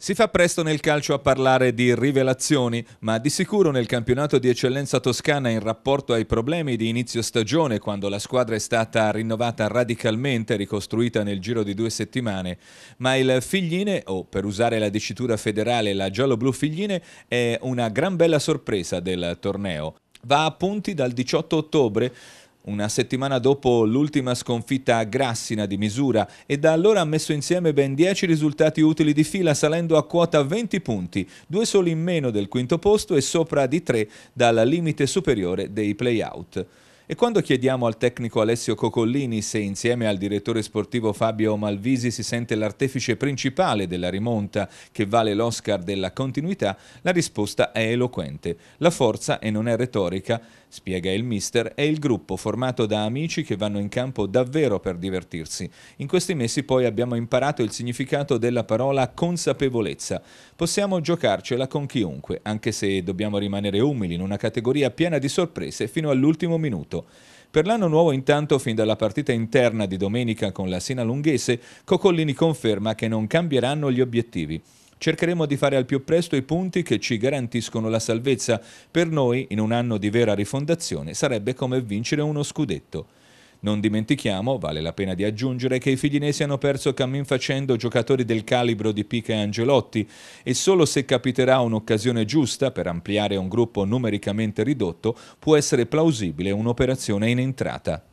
Si fa presto nel calcio a parlare di rivelazioni, ma di sicuro nel campionato di eccellenza toscana in rapporto ai problemi di inizio stagione, quando la squadra è stata rinnovata radicalmente, ricostruita nel giro di due settimane, ma il Figline, o per usare la dicitura federale la giallo-blu Figline, è una gran bella sorpresa del torneo. Va a punti dal 18 ottobre una settimana dopo l'ultima sconfitta a Grassina di misura e da allora ha messo insieme ben 10 risultati utili di fila salendo a quota 20 punti, due soli in meno del quinto posto e sopra di 3 dal limite superiore dei playout. E quando chiediamo al tecnico Alessio Cocollini se insieme al direttore sportivo Fabio Malvisi si sente l'artefice principale della rimonta che vale l'Oscar della continuità, la risposta è eloquente. La forza, e non è retorica, spiega il mister, è il gruppo formato da amici che vanno in campo davvero per divertirsi. In questi mesi poi abbiamo imparato il significato della parola consapevolezza. Possiamo giocarcela con chiunque, anche se dobbiamo rimanere umili in una categoria piena di sorprese fino all'ultimo minuto mercato. Per l'anno nuovo intanto, fin dalla partita interna di domenica con la Sina Lunghese, Cocollini conferma che non cambieranno gli obiettivi. Cercheremo di fare al più presto i punti che ci garantiscono la salvezza. Per noi, in un anno di vera rifondazione, sarebbe come vincere uno scudetto. Non dimentichiamo, vale la pena di aggiungere, che i figlinesi hanno perso cammin facendo giocatori del calibro di Pica e Angelotti e solo se capiterà un'occasione giusta per ampliare un gruppo numericamente ridotto può essere plausibile un'operazione in entrata.